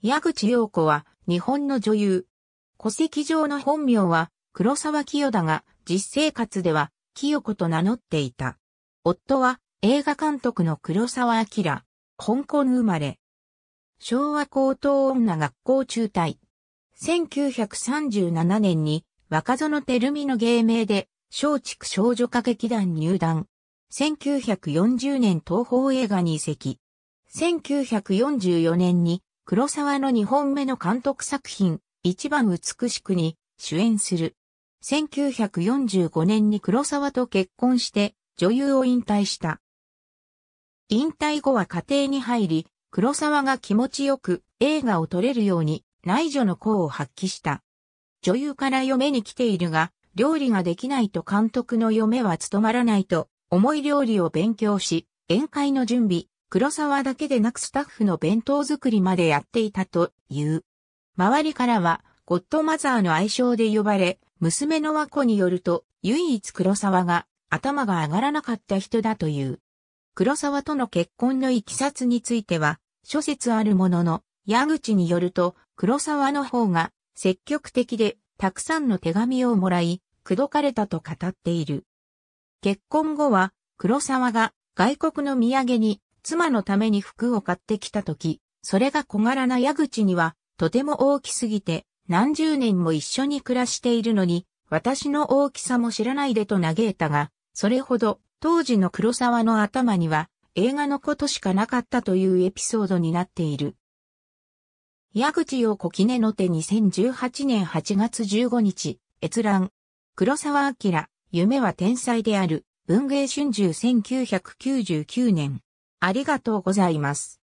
矢口洋子は日本の女優。戸籍上の本名は黒沢清だが、実生活では清子と名乗っていた。夫は映画監督の黒沢明、香港生まれ。昭和高等女学校中退。1937年に若園てるみの芸名で松竹少女歌劇団入団。1940年東宝映画に移籍。1944年に黒沢の2本目の監督作品、一番美しくに主演する。1945年に黒沢と結婚して女優を引退した。引退後は家庭に入り、黒沢が気持ちよく映画を撮れるように内助の功を発揮した。女優から嫁に来ているが、料理ができないと監督の嫁は務まらないと、重い料理を勉強し、宴会の準備、黒沢だけでなくスタッフの弁当作りまでやっていたという。周りからは、ゴッドマザーの愛称で呼ばれ、娘の和子によると、唯一黒沢が頭が上がらなかった人だという。黒沢との結婚のいきさつについては、諸説あるものの、矢口によると、黒沢の方が積極的で、たくさんの手紙をもらい、口説かれたと語っている。結婚後は、黒沢が外国の土産に妻のために服を買ってきたとき、それが小柄な矢口には、とても大きすぎて、何十年も一緒に暮らしているのに、私の大きさも知らないでと嘆いたが、それほど、当時の黒沢の頭には、映画のことしかなかったというエピソードになっている。矢口洋子記念の手2018年8月15日、閲覧。黒沢明、夢は天才である、文芸春秋1999年。ありがとうございます。